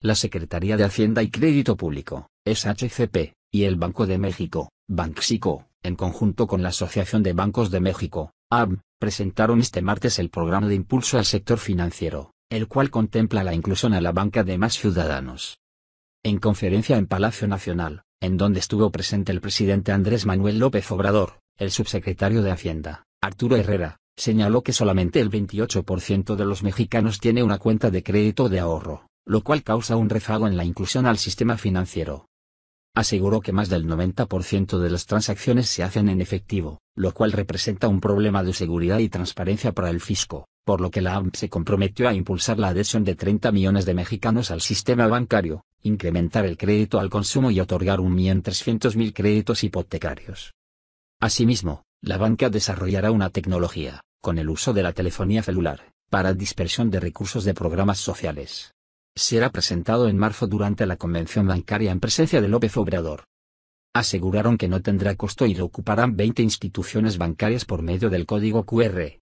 la Secretaría de Hacienda y Crédito Público, SHCP, y el Banco de México, Banxico, en conjunto con la Asociación de Bancos de México, AB, presentaron este martes el programa de impulso al sector financiero, el cual contempla la inclusión a la banca de más ciudadanos. En conferencia en Palacio Nacional, en donde estuvo presente el presidente Andrés Manuel López Obrador, el subsecretario de Hacienda, Arturo Herrera, señaló que solamente el 28% de los mexicanos tiene una cuenta de crédito de ahorro lo cual causa un rezago en la inclusión al sistema financiero. Aseguró que más del 90% de las transacciones se hacen en efectivo, lo cual representa un problema de seguridad y transparencia para el fisco, por lo que la AMP se comprometió a impulsar la adhesión de 30 millones de mexicanos al sistema bancario, incrementar el crédito al consumo y otorgar 1.300.000 créditos hipotecarios. Asimismo, la banca desarrollará una tecnología, con el uso de la telefonía celular, para dispersión de recursos de programas sociales será presentado en marzo durante la convención bancaria en presencia de López Obrador. Aseguraron que no tendrá costo y lo ocuparán 20 instituciones bancarias por medio del código QR.